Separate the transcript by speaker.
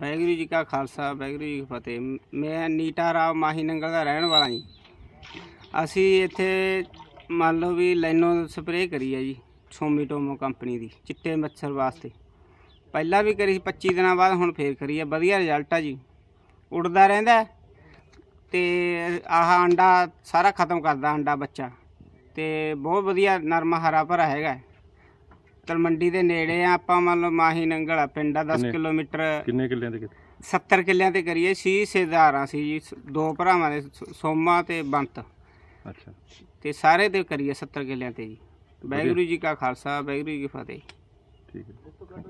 Speaker 1: ਵਾਹਿਗੁਰੂ ਜੀ ਕਾ ਖਾਲਸਾ ਵਾਹਿਗੁਰੂ ਜੀ ਕੀ ਫਤਿਹ ਮੈਂ ਨੀਟਾ ਰਾਵ ਮਾਹੀ ਨੰਗਲ ਦਾ ਰਹਿਣ ਵਾਲਾ ਜੀ ਅਸੀਂ ਇੱਥੇ ਮੰਨ ਲਓ ਵੀ ਲੈਨੋ ਸਪਰੇਅ ਕਰੀ ਆ ਜੀ ਸੋਮੀਟੋਮੋ ਕੰਪਨੀ ਦੀ ਚਿੱਟੇ ਮੱਛਰ ਵਾਸਤੇ ਪਹਿਲਾਂ ਵੀ ਕਰੀ 25 ਦਿਨਾਂ ਬਾਅਦ ਹੁਣ ਫੇਰ ਕਰੀ ਆ ਵਧੀਆ ਰਿਜ਼ਲਟ ਆ ਜੀ ਉੱਡਦਾ ਰਹਿੰਦਾ ਤੇ ਆਹ ਅੰਡਾ ਸਾਰਾ ਖਤਮ ਕਰਦਾ ਅੰਡਾ ਬੱਚਾ ਤੇ ਬਹੁਤ ਵਧੀਆ ਨਰਮ ਹਰਾ ਭਰਾ ਹੈਗਾ ਤਲਮੰਡੀ ਦੇ ਨੇੜੇ ਆ ਆਪਾਂ ਮੰਨ ਲਓ ਮਾਹੀ ਨੰਗਲ ਪਿੰਡਾ ਪਿੰਡ ਆ 10 ਕਿਲੋਮੀਟਰ ਕਿੰਨੇ ਕਿੱਲਿਆਂ ਤੇ ਕਿਤੇ 70 ਕਿੱਲਿਆਂ ਤੇ ਕਰੀਏ ਸੀ ਸੇਦਾਰਾਂ ਸੀ ਜੀ ਦੋ ਭਰਾਵਾਂ ਦੇ ਸੋਮਾ ਤੇ ਬੰਤ ਅੱਛਾ ਤੇ ਸਾਰੇ ਤੇ ਕਰੀਏ 70 ਕਿੱਲਿਆਂ ਤੇ ਜੀ ਬੈਗਰੂ ਜੀ ਕਾ ਖਾਲਸਾ ਬੈਗਰੂ ਜੀ ਕੀ ਫਤਿਹ
Speaker 2: ਠੀਕ ਹੈ